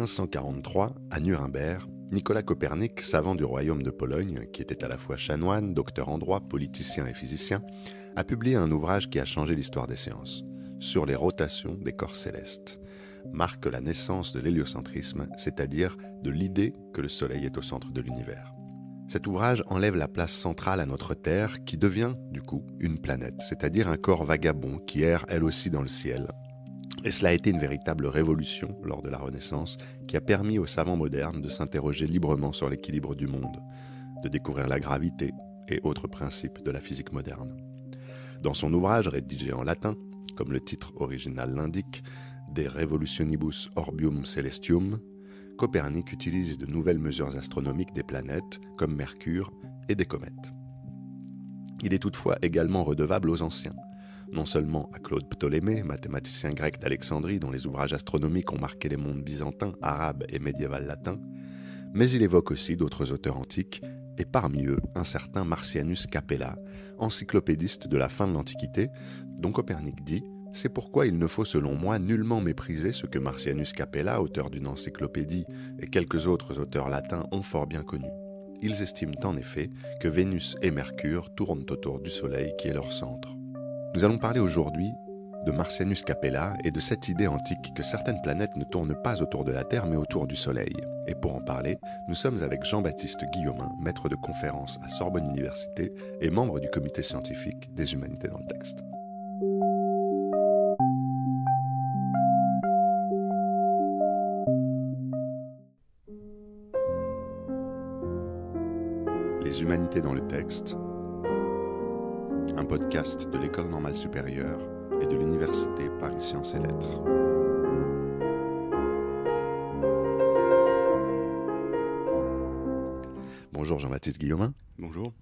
1543, à Nuremberg, Nicolas Copernic, savant du royaume de Pologne, qui était à la fois chanoine, docteur en droit, politicien et physicien, a publié un ouvrage qui a changé l'histoire des sciences, sur les rotations des corps célestes. Marque la naissance de l'héliocentrisme, c'est-à-dire de l'idée que le Soleil est au centre de l'univers. Cet ouvrage enlève la place centrale à notre Terre, qui devient, du coup, une planète, c'est-à-dire un corps vagabond qui erre elle aussi dans le ciel, et cela a été une véritable révolution lors de la Renaissance qui a permis aux savants modernes de s'interroger librement sur l'équilibre du monde, de découvrir la gravité et autres principes de la physique moderne. Dans son ouvrage rédigé en latin, comme le titre original l'indique, De Revolutionibus Orbium Celestium, Copernic utilise de nouvelles mesures astronomiques des planètes, comme Mercure, et des comètes. Il est toutefois également redevable aux anciens, non seulement à Claude Ptolémée, mathématicien grec d'Alexandrie dont les ouvrages astronomiques ont marqué les mondes byzantins, arabes et médiéval latins, mais il évoque aussi d'autres auteurs antiques, et parmi eux un certain Marcianus Capella, encyclopédiste de la fin de l'Antiquité, dont Copernic dit c'est pourquoi il ne faut selon moi nullement mépriser ce que Marcianus Capella, auteur d'une encyclopédie, et quelques autres auteurs latins ont fort bien connu. Ils estiment en effet que Vénus et Mercure tournent autour du Soleil qui est leur centre. Nous allons parler aujourd'hui de Marcianus Capella et de cette idée antique que certaines planètes ne tournent pas autour de la Terre mais autour du Soleil. Et pour en parler, nous sommes avec Jean-Baptiste Guillaumin, maître de conférence à Sorbonne Université et membre du comité scientifique des humanités dans le texte. Les humanités dans le texte, un podcast de l'École normale supérieure et de l'Université Paris Sciences et Lettres. Bonjour Jean-Baptiste Guillaumin. Bonjour.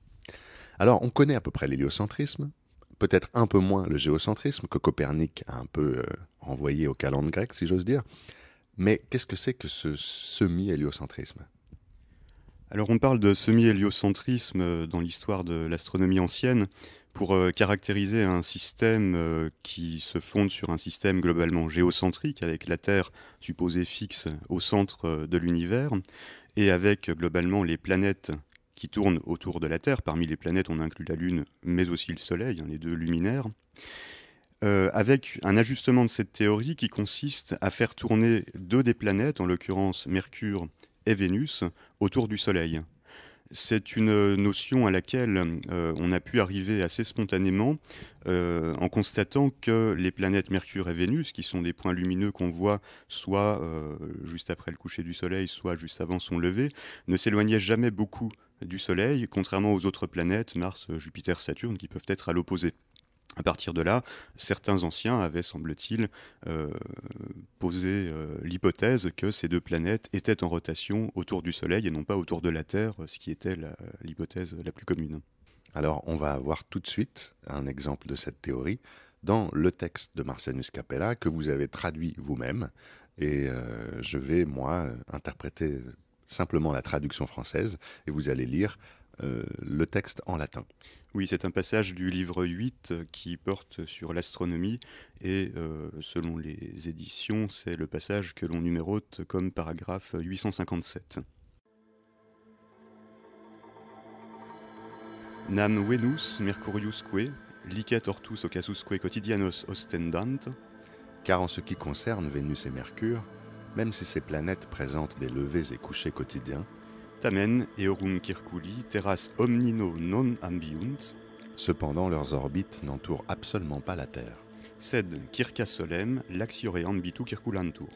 Alors, on connaît à peu près l'héliocentrisme, peut-être un peu moins le géocentrisme que Copernic a un peu envoyé euh, renvoyé au calendrier grec, si j'ose dire. Mais qu'est-ce que c'est que ce semi-héliocentrisme alors on parle de semi-héliocentrisme euh, dans l'histoire de l'astronomie ancienne pour euh, caractériser un système euh, qui se fonde sur un système globalement géocentrique avec la Terre supposée fixe au centre de l'univers et avec globalement les planètes qui tournent autour de la Terre. Parmi les planètes on inclut la Lune mais aussi le Soleil, hein, les deux luminaires. avec un ajustement de cette théorie qui consiste à faire tourner deux des planètes, en l'occurrence Mercure Vénus autour du Soleil. C'est une notion à laquelle euh, on a pu arriver assez spontanément euh, en constatant que les planètes Mercure et Vénus, qui sont des points lumineux qu'on voit soit euh, juste après le coucher du Soleil, soit juste avant son lever, ne s'éloignaient jamais beaucoup du Soleil, contrairement aux autres planètes, Mars, Jupiter, Saturne, qui peuvent être à l'opposé. À partir de là, certains anciens avaient, semble-t-il, euh, posé euh, l'hypothèse que ces deux planètes étaient en rotation autour du Soleil et non pas autour de la Terre, ce qui était l'hypothèse la, plus commune. Alors on va avoir tout de suite un exemple de cette théorie dans le texte de Marcianus Capella que vous avez traduit vous-même et euh, je vais moi interpréter simplement la traduction française et vous allez lire euh, le texte en latin. Oui, c'est un passage du livre 8 euh, qui porte sur l'astronomie et euh, selon les éditions, c'est le passage que l'on numérote comme paragraphe 857. Nam venus mercuriusque, licet ortus occasusque quotidianos ostendant. Car en ce qui concerne Vénus et Mercure, même si ces planètes présentent des levées et couchers quotidiens, Tamen Eorum Kirkuli terras omnino non ambiunt. Cependant, leurs orbites n'entourent absolument pas la Terre. Sed circa solem laxiore ambitu circulantur.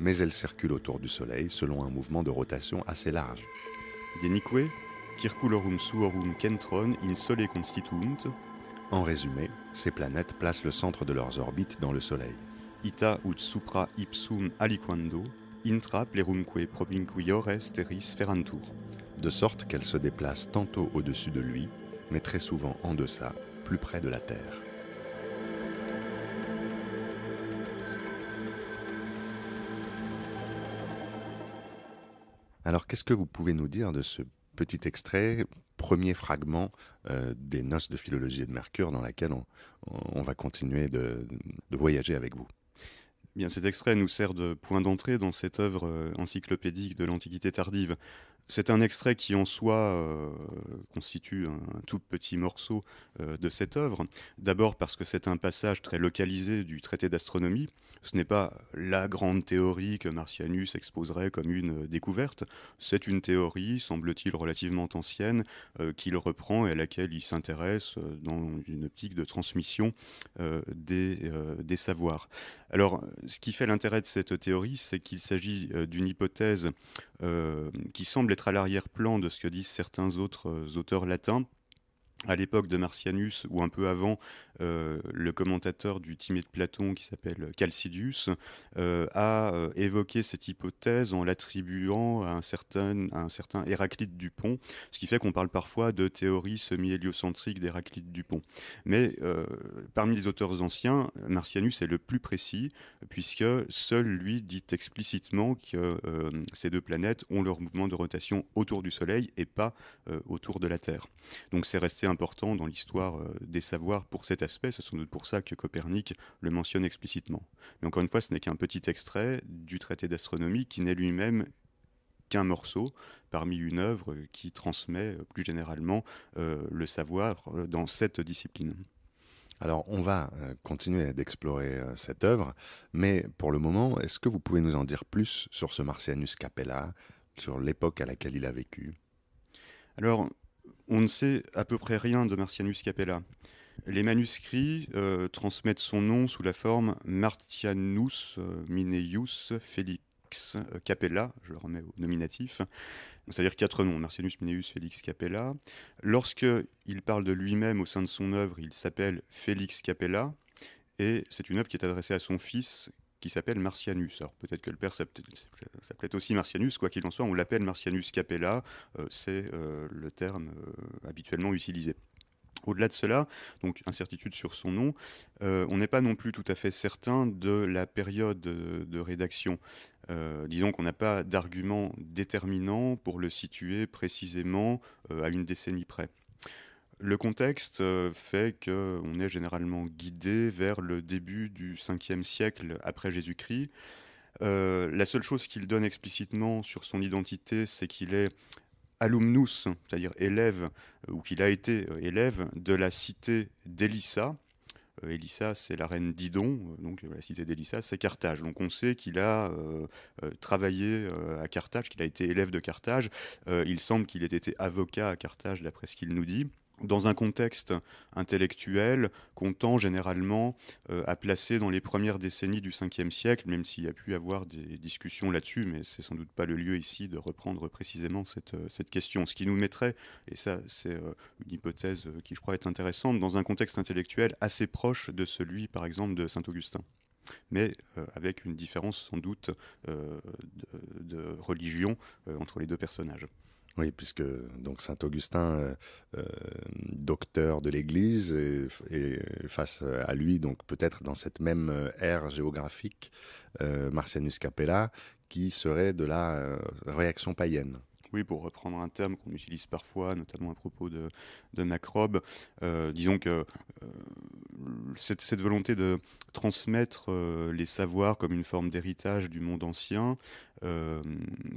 Mais elles circulent autour du Soleil selon un mouvement de rotation assez large. Denique, suorum in sole En résumé, ces planètes placent le centre de leurs orbites dans le Soleil. Ita ut supra ipsum aliquando intra plerumque propinquiores terris ferantur. De sorte qu'elle se déplace tantôt au-dessus de lui, mais très souvent en deçà, plus près de la terre. Alors qu'est-ce que vous pouvez nous dire de ce petit extrait, premier fragment euh, des noces de philologie et de Mercure dans laquelle on, va continuer de voyager avec vous cet extrait nous sert de point d'entrée dans cette œuvre euh, encyclopédique de l'Antiquité tardive. C'est un extrait qui en soi euh, constitue un, tout petit morceau euh, de cette œuvre. D'abord parce que c'est un passage très localisé du traité d'astronomie. Ce n'est pas la grande théorie que Marcianus exposerait comme une euh, découverte. C'est une théorie, semble-t-il, relativement ancienne, qu'il reprend et à laquelle il s'intéresse dans une optique de transmission des savoirs. Alors, ce qui fait l'intérêt de cette théorie, c'est qu'il s'agit d'une hypothèse euh, qui semble être à l'arrière-plan de ce que disent certains autres euh, auteurs latins, à l'époque de Marcianus ou un peu avant, euh, le commentateur du Timée de Platon qui s'appelle Calcidius, euh, a euh, évoqué cette hypothèse en l'attribuant à un certain, un certain Héraclite Dupont, ce qui fait qu'on parle parfois de théorie semi-héliocentrique d'Héraclite Dupont. Mais parmi les auteurs anciens, Marcianus est le plus précis puisque seul lui dit explicitement que ces deux planètes ont leur mouvement de rotation autour du Soleil et pas autour de la Terre. Donc c'est resté un important dans l'histoire euh, des savoirs pour cet aspect. C'est sans doute pour ça que Copernic le mentionne explicitement. Mais encore une fois, ce n'est qu'un petit extrait du traité d'astronomie qui n'est lui-même qu'un morceau parmi une œuvre qui transmet euh, plus généralement euh, le savoir dans cette discipline. Alors, on va continuer d'explorer cette œuvre, mais pour le moment, est-ce que vous pouvez nous en dire plus sur ce Marcianus Capella, sur l'époque à laquelle il a vécu Alors, on ne sait à peu près rien de Martianus Capella. Les manuscrits euh, transmettent son nom sous la forme Martianus euh, Mineius Felix euh, Capella, je le remets au nominatif, c'est-à-dire quatre noms, Martianus Mineius Felix Capella. Lorsque il parle de lui-même au sein de son œuvre, il s'appelle Felix Capella, et c'est une œuvre qui est adressée à son fils, qui s'appelle Marcianus. Alors peut-être que le père s'appelait aussi Marcianus, quoi qu'il en soit, on l'appelle Marcianus Capella, euh, c'est euh, le terme euh, habituellement utilisé. Au-delà de cela, donc incertitude sur son nom, on n'est pas non plus tout à fait certain de la période de, rédaction. disons qu'on n'a pas d'argument déterminant pour le situer précisément à une décennie près. Le contexte euh, fait qu'on est généralement guidé vers le début du 5e siècle après Jésus-Christ. Euh, la seule chose qu'il donne explicitement sur son identité, c'est qu'il est alumnus, c'est-à-dire élève, euh, ou qu'il a été élève de la cité d'Elissa. Elissa, c'est la reine d'Idon, donc la cité d'Elissa, c'est Carthage. Donc on sait qu'il a travaillé à Carthage, qu'il a été élève de Carthage. il semble qu'il ait été avocat à Carthage, d'après ce qu'il nous dit dans un contexte intellectuel qu'on tend généralement euh, à placer dans les premières décennies du Ve siècle, même s'il y a pu avoir des discussions là-dessus, mais ce c'est sans doute pas le lieu ici de reprendre précisément cette, euh, question. Ce qui nous mettrait, et ça c'est euh, une hypothèse qui je crois est intéressante, dans un contexte intellectuel assez proche de celui par exemple de Saint-Augustin mais avec une différence sans doute de, religion entre les deux personnages. Oui, puisque donc saint Augustin, euh, euh, docteur de l'Église, et, face euh, à lui, donc peut-être dans cette même ère géographique, Marcianus Capella, qui serait de la réaction païenne. Oui, pour reprendre un terme qu'on utilise parfois, notamment à propos de, de euh, disons que euh, cette, volonté de transmettre euh, les savoirs comme une forme d'héritage du monde ancien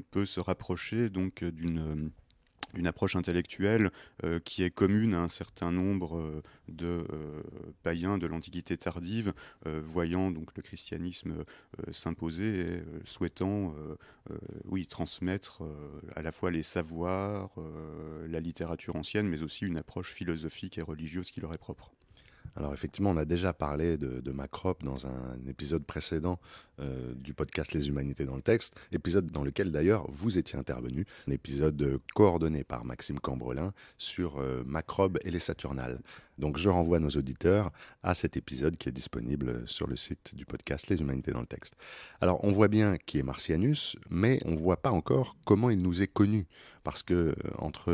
peut se rapprocher donc d'une d'une approche intellectuelle euh, qui est commune à un certain nombre euh, de euh, païens de l'Antiquité tardive, voyant donc le christianisme s'imposer et souhaitant oui, transmettre à la fois les savoirs, la littérature ancienne, mais aussi une approche philosophique et religieuse qui leur est propre. Alors effectivement, on a déjà parlé de, Macrobe dans un épisode précédent euh, du podcast Les Humanités dans le texte, épisode dans lequel d'ailleurs vous étiez intervenu, un épisode euh, coordonné par Maxime Cambrelin sur euh, Macrobe et les Saturnales. Donc je renvoie nos auditeurs à cet épisode qui est disponible sur le site du podcast Les Humanités dans le texte. Alors on voit bien qui est Marcianus, mais on ne voit pas encore comment il nous est connu, parce que entre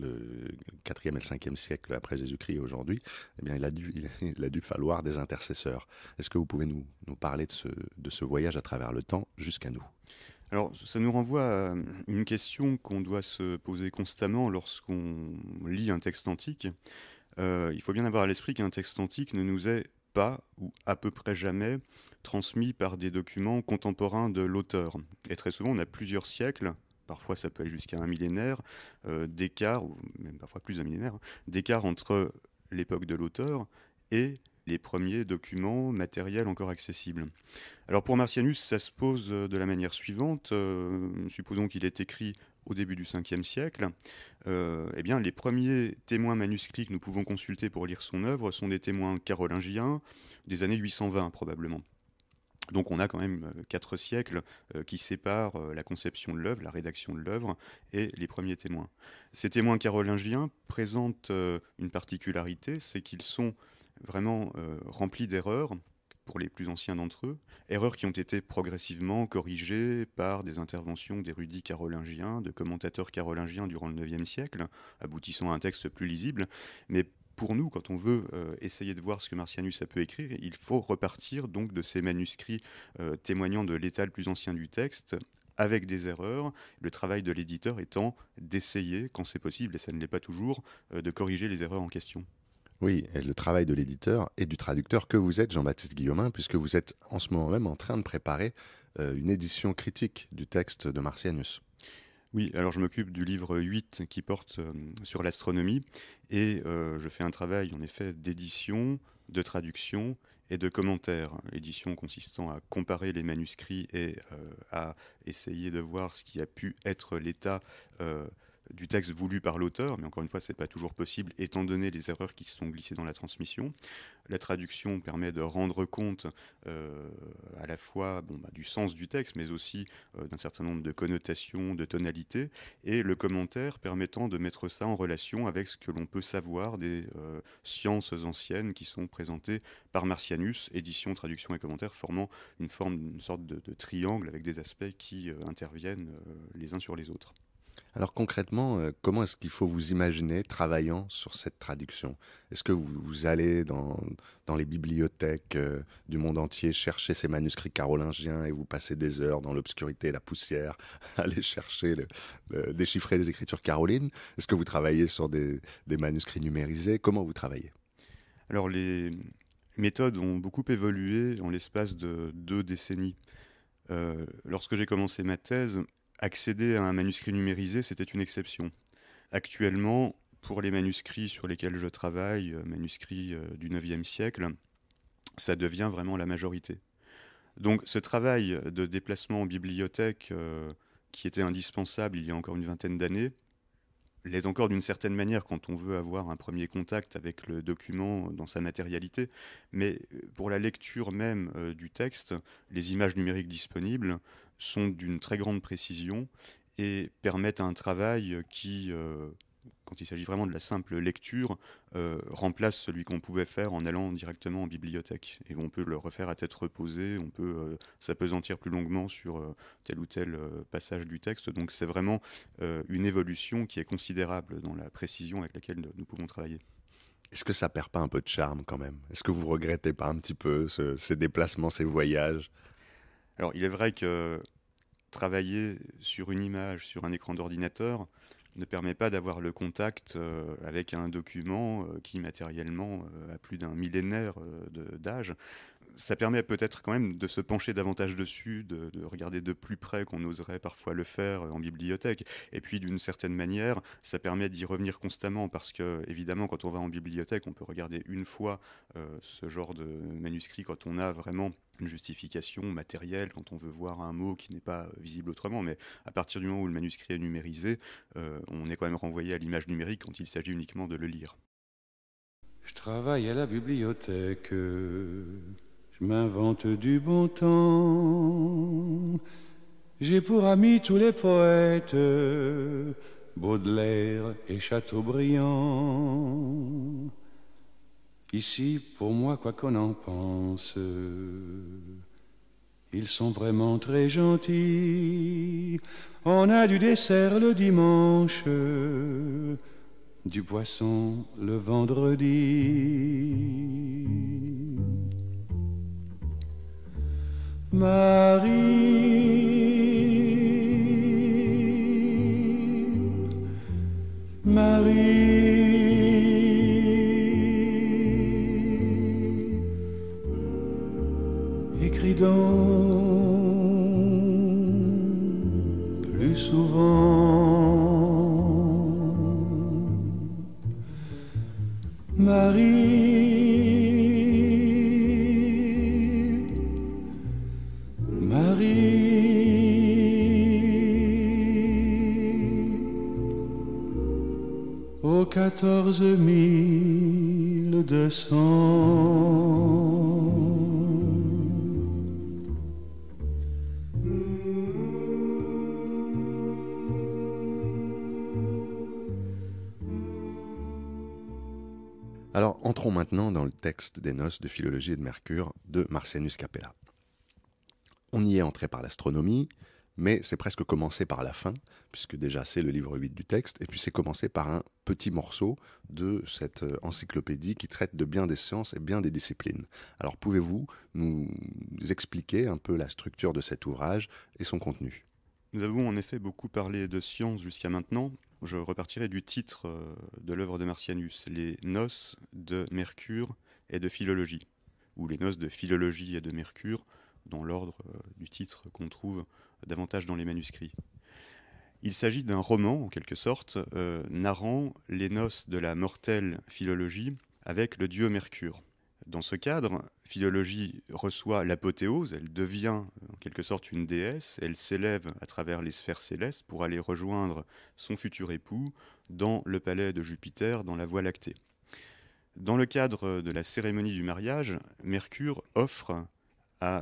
le 4e et le 5e siècle après Jésus-Christ aujourd'hui, eh bien, il a, dû, il a dû falloir des intercesseurs. Est-ce que vous pouvez nous, nous parler de ce, voyage à travers le temps jusqu'à nous alors, ça nous renvoie à une question qu'on doit se poser constamment lorsqu'on lit un texte antique. Euh, il faut bien avoir à l'esprit qu'un texte antique ne nous est pas, ou à peu près jamais, transmis par des documents contemporains de l'auteur. Et très souvent, on a plusieurs siècles parfois ça peut aller jusqu'à un millénaire, euh, d'écart, ou même parfois plus d'un millénaire, hein, d'écart entre l'époque de l'auteur et les premiers documents matériels encore accessibles. Alors pour Marcianus, ça se pose euh, de la manière suivante. Euh, supposons qu'il est écrit au début du 5e siècle, eh bien, les premiers témoins manuscrits que nous pouvons consulter pour lire son œuvre sont des témoins carolingiens des années 820 probablement. Donc on a quand même euh, quatre siècles euh, qui séparent euh, la conception de l'œuvre, la rédaction de l'œuvre et les premiers témoins. Ces témoins carolingiens présentent une particularité, c'est qu'ils sont vraiment remplis d'erreurs pour les plus anciens d'entre eux, erreurs qui ont été progressivement corrigées par des interventions d'érudits carolingiens, de commentateurs carolingiens durant le IXe siècle, aboutissant à un texte plus lisible, mais pour nous, quand on veut euh, essayer de voir ce que Marcianus a pu écrire, il faut repartir donc de ces manuscrits euh, témoignant de l'état le plus ancien du texte avec des erreurs, le travail de l'éditeur étant d'essayer, quand c'est possible, et ça ne l'est pas toujours, euh, de corriger les erreurs en question. Oui, et le travail de l'éditeur et du traducteur que vous êtes, Jean-Baptiste Guillaumin, puisque vous êtes en ce moment même en train de préparer une édition critique du texte de Marcianus. Oui, alors je m'occupe du livre 8 qui porte euh, sur l'astronomie et euh, je fais un travail en effet d'édition, de traduction et de commentaires. Édition consistant à comparer les manuscrits et euh, à essayer de voir ce qui a pu être l'état du texte voulu par l'auteur, mais encore une fois, ce n'est pas toujours possible étant donné les erreurs qui se sont glissées dans la transmission. La traduction permet de rendre compte euh, à la fois bah, du sens du texte, mais aussi euh, d'un certain nombre de connotations, de tonalités, et le commentaire permettant de mettre ça en relation avec ce que l'on peut savoir des euh, sciences anciennes qui sont présentées par Marcianus, édition, traduction et commentaire, formant une forme, une sorte de triangle avec des aspects qui interviennent les uns sur les autres. Alors concrètement, euh, comment est-ce qu'il faut vous imaginer travaillant sur cette traduction Est-ce que vous, allez dans, les bibliothèques euh, du monde entier chercher ces manuscrits carolingiens et vous passez des heures dans l'obscurité la poussière à aller chercher, déchiffrer les écritures carolines Est-ce que vous travaillez sur des, manuscrits numérisés Comment vous travaillez Alors les méthodes ont beaucoup évolué en l'espace de deux décennies. Euh, lorsque j'ai commencé ma thèse, accéder à un manuscrit numérisé, c'était une exception. Actuellement, pour les manuscrits sur lesquels je travaille, euh, manuscrits euh, du 9e siècle, ça devient vraiment la majorité. Donc ce travail de déplacement en bibliothèque euh, qui était indispensable il y a encore une vingtaine d'années, l'est encore d'une certaine manière quand on veut avoir un premier contact avec le document dans sa matérialité, mais pour la lecture même du texte, les images numériques disponibles, sont d'une très grande précision et permettent un travail qui, euh, quand il s'agit vraiment de la simple lecture, euh, remplace celui qu'on pouvait faire en allant directement en bibliothèque. Et on peut le refaire à tête reposée, on peut s'appesantir euh, s'apesantir plus longuement sur tel ou tel passage du texte. Donc c'est vraiment une évolution qui est considérable dans la précision avec laquelle nous pouvons travailler. Est-ce que ça perd pas un peu de charme quand même Est-ce que vous regrettez pas un petit peu ces déplacements, ces voyages alors, il est vrai que travailler sur une image, sur un écran d'ordinateur, ne permet pas d'avoir le contact euh, avec un document euh, qui matériellement euh, a plus d'un millénaire d'âge ça permet peut-être quand même de se pencher davantage dessus, de, regarder de plus près qu'on oserait parfois le faire euh, en bibliothèque. Et puis d'une certaine manière, ça permet d'y revenir constamment parce que évidemment, quand on va en bibliothèque, on peut regarder une fois euh, ce genre de manuscrit quand on a vraiment une justification matérielle quand on veut voir un mot qui n'est pas euh, visible autrement, mais à partir du moment où le manuscrit est numérisé, on est quand même renvoyé à l'image numérique quand il s'agit uniquement de le lire. Je travaille à la bibliothèque. Je m'invente du bon temps. J'ai pour amis tous les poètes, Baudelaire et Chateaubriand. Ici, pour moi, quoi qu'on en pense, ils sont vraiment très gentils. On a du dessert le dimanche, du poisson le vendredi. Marie, Marie, écris donc. quatorze Alors, entrons maintenant dans le texte des noces de philologie de Mercure de Marcianus Capella. On y est entré par l'astronomie, mais c'est presque commencé par la fin, puisque déjà c'est le livre 8 du texte, et puis c'est commencé par un petit morceau de cette euh, encyclopédie qui traite de bien des sciences et bien des disciplines. Alors pouvez-vous nous expliquer un peu la structure de cet ouvrage et son contenu Nous avons en effet beaucoup parlé de sciences jusqu'à maintenant. Je repartirai du titre euh, de l'œuvre de Marcianus, Les noces de Mercure et de philologie, ou les noces de philologie et de Mercure, dans l'ordre euh, du titre qu'on trouve davantage dans les manuscrits. Il s'agit d'un roman, en quelque sorte, euh, narrant les noces de la mortelle philologie avec le dieu Mercure. Dans ce cadre, philologie reçoit l'apothéose, elle devient en quelque sorte une déesse, elle s'élève à travers les sphères célestes pour aller rejoindre son futur époux dans le palais de Jupiter, dans la Voie lactée. Dans le cadre de la cérémonie du mariage, Mercure offre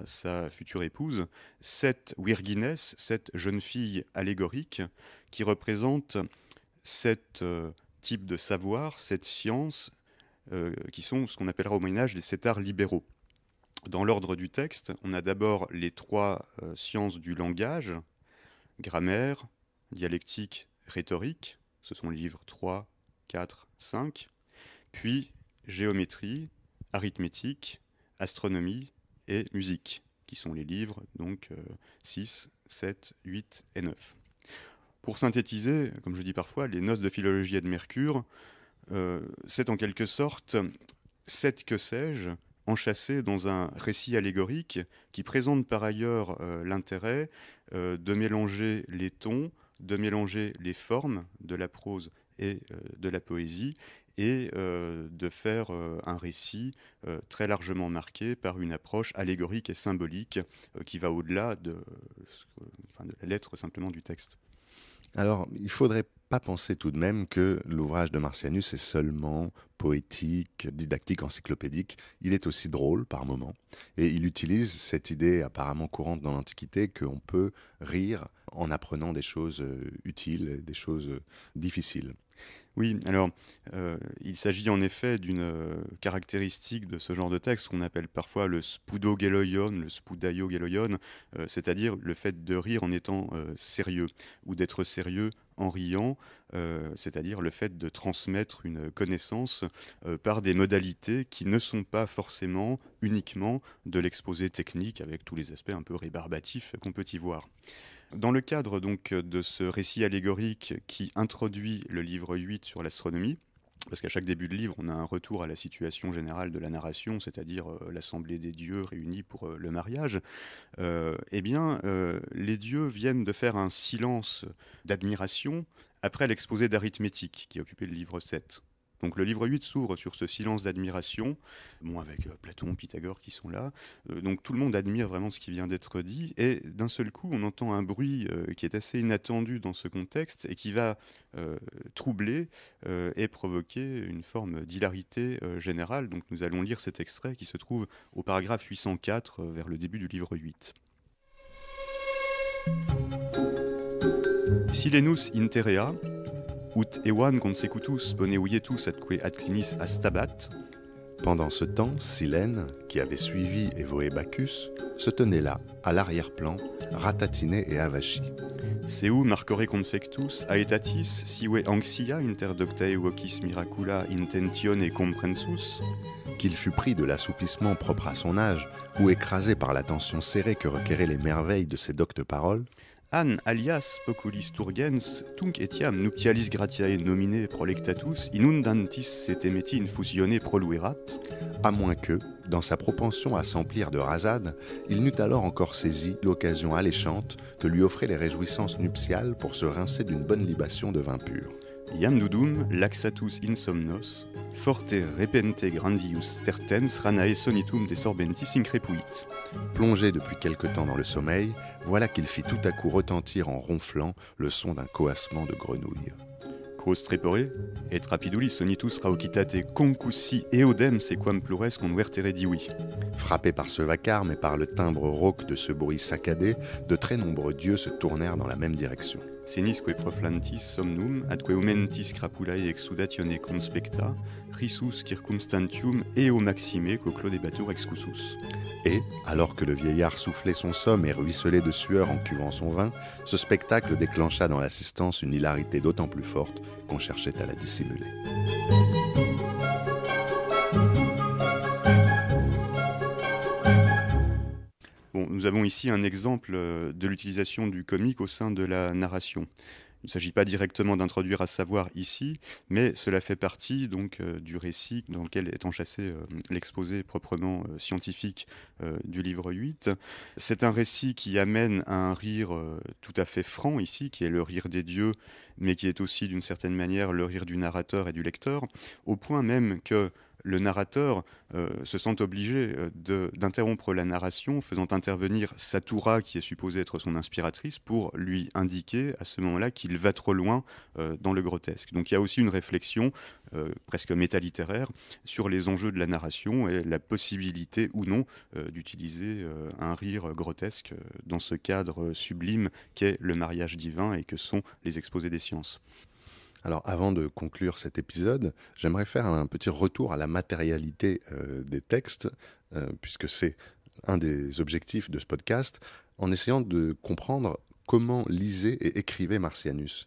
sa future épouse, cette Wirginès, cette jeune fille allégorique, qui représente cet euh, type de savoir, cette science, euh, qui sont ce qu'on appellera au Moyen-Âge les sept arts libéraux. Dans l'ordre du texte, on a d'abord les trois euh, sciences du langage, grammaire, dialectique, rhétorique, ce sont les livres 3, 4, 5, puis géométrie, arithmétique, astronomie, et musique, qui sont les livres, donc 6, 7, 8 et 9. Pour synthétiser, comme je dis parfois, les noces de philologie et de Mercure, euh, c'est en quelque sorte sept que sais-je enchâssé dans un récit allégorique qui présente par ailleurs euh, l'intérêt euh, de mélanger les tons, de mélanger les formes de la prose et de la poésie, et euh, de faire euh, un récit euh, très largement marqué par une approche allégorique et symbolique qui va au-delà de, de, la lettre simplement du texte. Alors, il ne faudrait pas penser tout de même que l'ouvrage de Marcianus est seulement poétique, didactique, encyclopédique. Il est aussi drôle par moments. Et il utilise cette idée apparemment courante dans l'Antiquité qu'on peut rire en apprenant des choses utiles, des choses difficiles. Oui, alors euh, il s'agit en effet d'une euh, caractéristique de ce genre de texte qu'on appelle parfois le geloyon, le spudayo geloyon, euh, c'est-à-dire le fait de rire en étant sérieux ou d'être sérieux en riant, c'est-à-dire le fait de transmettre une connaissance par des modalités qui ne sont pas forcément uniquement de l'exposé technique avec tous les aspects un peu rébarbatifs qu'on peut y voir. Dans le cadre donc de ce récit allégorique qui introduit le livre 8 sur l'astronomie, parce qu'à chaque début de livre, on a un retour à la situation générale de la narration, c'est-à-dire euh, l'assemblée des dieux réunis pour euh, le mariage, euh, eh bien, les dieux viennent de faire un silence d'admiration après l'exposé d'arithmétique qui occupait le livre 7. Donc le livre 8 s'ouvre sur ce silence d'admiration, avec euh, Platon, Pythagore qui sont là. Euh, donc tout le monde admire vraiment ce qui vient d'être dit. Et d'un seul coup, on entend un bruit euh, qui est assez inattendu dans ce contexte et qui va troubler et provoquer une forme d'hilarité générale. Donc nous allons lire cet extrait qui se trouve au paragraphe 804 vers le début du livre 8. Silenus in ut ewan consecutus atque ad clinis astabat. Pendant ce temps, Silène, qui avait suivi Evoé Bacchus, se tenait là, à l'arrière-plan, ratatinée et avachie. Seu marcore confectus aetatis siue anxia interdoctae vocis miracula intentione comprensus Qu'il fut pris de l'assoupissement propre à son âge, ou écrasé par l'attention serrée que requéraient les merveilles de ses doctes paroles, Anne alias Poculis turgens, tunc etiam nuptialis gratiae nomine prolectatus inundantis setemeti fusione proluerat À moins que, dans sa propension à s'emplir de rasade, il n'eût alors encore saisi l'occasion alléchante que lui offraient les réjouissances nuptiales pour se rincer d'une bonne libation de vin pur dudum laxatus insomnos, forte repente grandius tertens ranae sonitum desorbentis sorbenti increpuit. Plongé depuis quelque temps dans le sommeil, voilà qu'il fit tout à coup retentir en ronflant le son d'un coassement de grenouille. Cros trepore, et rapiduli sonitus raucitate concussi eodem sequam plures convertere diui » Frappé par ce vacarme et par le timbre rauque de ce bruit saccadé, de très nombreux dieux se tournèrent dans la même direction. Senisque proflantis somnum, adque omentis crapulae exudatione conspecta, risus circumstantium eo maxime clodébatur excusus. Et, alors que le vieillard soufflait son somme et ruisselait de sueur en cuvant son vin, ce spectacle déclencha dans l'assistance une hilarité d'autant plus forte qu'on cherchait à la dissimuler. nous avons ici un exemple euh, de l'utilisation du comique au sein de la narration. Il ne s'agit pas directement d'introduire à savoir ici, mais cela fait partie donc euh, du récit dans lequel est enchâssé euh, l'exposé proprement scientifique du livre 8. C'est un récit qui amène à un rire tout à fait franc ici, qui est le rire des dieux, mais qui est aussi d'une certaine manière le rire du narrateur et du lecteur, au point même que le narrateur euh, se sent obligé euh, d'interrompre la narration, faisant intervenir Satura, qui est supposée être son inspiratrice, pour lui indiquer à ce moment-là qu'il va trop loin euh, dans le grotesque. Donc il y a aussi une réflexion presque métalittéraire sur les enjeux de la narration et la possibilité ou non d'utiliser un rire grotesque dans ce cadre sublime qu'est le mariage divin et que sont les exposés des sciences. Alors avant de conclure cet épisode, j'aimerais faire un petit retour à la matérialité euh, des textes, euh, puisque c'est un des objectifs de ce podcast, en essayant de comprendre comment lisait et écrivait Marcianus.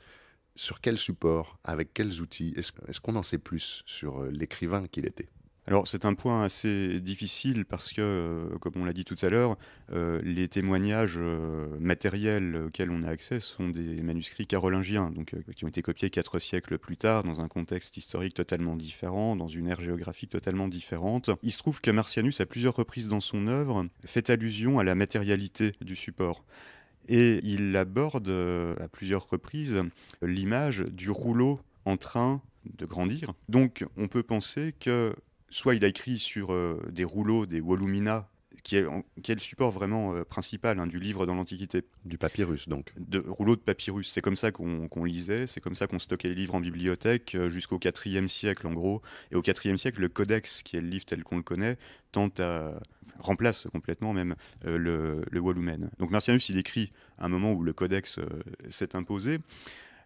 Sur quel support, avec quels outils, est-ce qu'on en sait plus sur euh, l'écrivain qu'il était alors c'est un point assez difficile parce que, euh, comme on l'a dit tout à l'heure, euh, les témoignages euh, matériels auxquels on a accès sont des manuscrits carolingiens, donc qui ont été copiés quatre siècles plus tard dans un contexte historique totalement différent, dans une ère géographique totalement différente. Il se trouve que Marcianus, à plusieurs reprises dans son œuvre, fait allusion à la matérialité du support. Et il aborde à plusieurs reprises l'image du rouleau en train de grandir. Donc on peut penser que soit il a écrit sur euh, des rouleaux, des wallumina, qui est, le support vraiment euh, principal hein, du livre dans l'Antiquité. Du papyrus, donc. De rouleaux de papyrus. C'est comme ça qu'on lisait, c'est comme ça qu'on stockait les livres en bibliothèque euh, jusqu'au IVe siècle, en gros. Et au IVe siècle, le codex, qui est le livre tel qu'on le connaît, tente à remplace complètement même le, le Donc Marcianus, il écrit à un moment où le codex s'est imposé.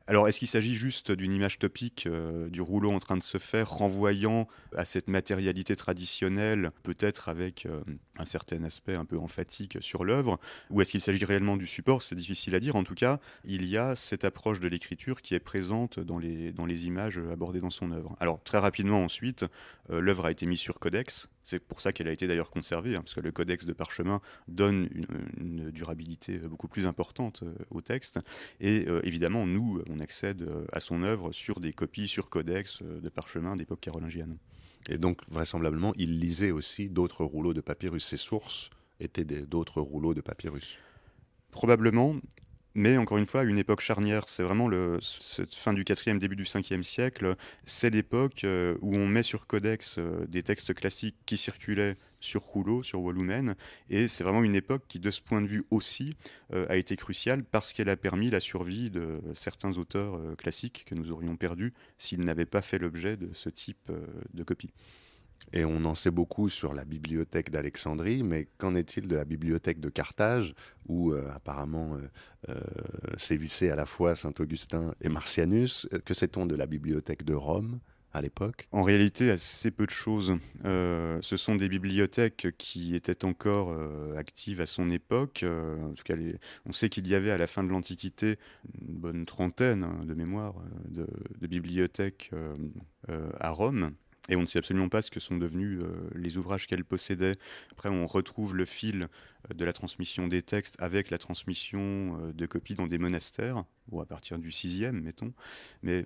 Alors, est-ce qu'il s'agit juste d'une image topique euh, du rouleau en train de se faire, renvoyant à cette matérialité traditionnelle, peut-être avec euh, un certain aspect un peu emphatique sur l'œuvre, ou est-ce qu'il s'agit réellement du support C'est difficile à dire. En tout cas, il y a cette approche de l'écriture qui est présente dans les, dans les images abordées dans son œuvre. Alors, très rapidement ensuite, euh, l'œuvre a été mise sur Codex, c'est pour ça qu'elle a été d'ailleurs conservée, hein, parce que le codex de parchemin donne une, durabilité euh, beaucoup plus importante euh, au texte. Et euh, évidemment, nous, on accède à son œuvre sur des copies, sur codex de parchemin d'époque carolingienne. Et donc, vraisemblablement, il lisait aussi d'autres rouleaux de papyrus. Ses sources étaient d'autres rouleaux de papyrus. Probablement, mais encore une fois, une époque charnière, c'est vraiment le, cette fin du 4e, début du 5e siècle, c'est l'époque euh, où on met sur codex euh, des textes classiques qui circulaient sur rouleau, sur Wallumen, et c'est vraiment une époque qui, de ce point de vue aussi, euh, a été cruciale parce qu'elle a permis la survie de certains auteurs classiques que nous aurions perdus s'ils n'avaient pas fait l'objet de ce type de copie. Et on en sait beaucoup sur la bibliothèque d'Alexandrie, mais qu'en est-il de la bibliothèque de Carthage, où euh, apparemment euh, euh, sévissaient à la fois Saint Augustin et Marcianus Que sait-on de la bibliothèque de Rome à l'époque En réalité, assez peu de choses. ce sont des bibliothèques qui étaient encore actives à son époque. en tout cas, on sait qu'il y avait à la fin de l'Antiquité une bonne trentaine hein, de mémoires de bibliothèques à Rome et on ne sait absolument pas ce que sont devenus euh, les ouvrages qu'elle possédait. Après, on retrouve le fil euh, de la transmission des textes avec la transmission euh, de copies dans des monastères, ou à partir du 6 mettons. Mais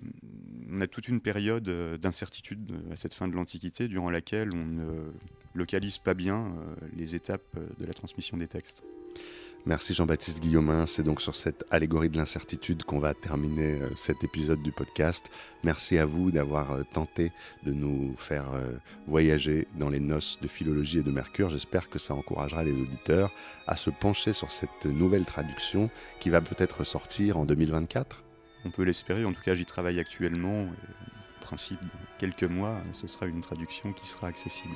on a toute une période d'incertitude à cette fin de l'Antiquité, durant laquelle on ne localise pas bien les étapes de la transmission des textes. Merci Jean-Baptiste Guillaumin. C'est donc sur cette allégorie de l'incertitude qu'on va terminer euh, cet épisode du podcast. Merci à vous d'avoir euh, tenté de nous faire euh, voyager dans les noces de philologie et de Mercure. J'espère que ça encouragera les auditeurs à se pencher sur cette nouvelle traduction qui va peut-être sortir en 2024. On peut l'espérer. En tout cas, j'y travaille actuellement. En principe, dans quelques mois, ce sera une traduction qui sera accessible.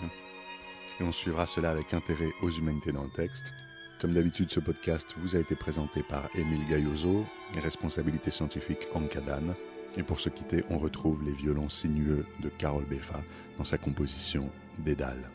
Et on suivra cela avec intérêt aux humanités dans le texte. Comme d'habitude, ce podcast vous a été présenté par Émile Gaillozo, responsabilité scientifique Kadan Et pour se quitter, on retrouve les violons sinueux de Carole Beffa dans sa composition Dédale.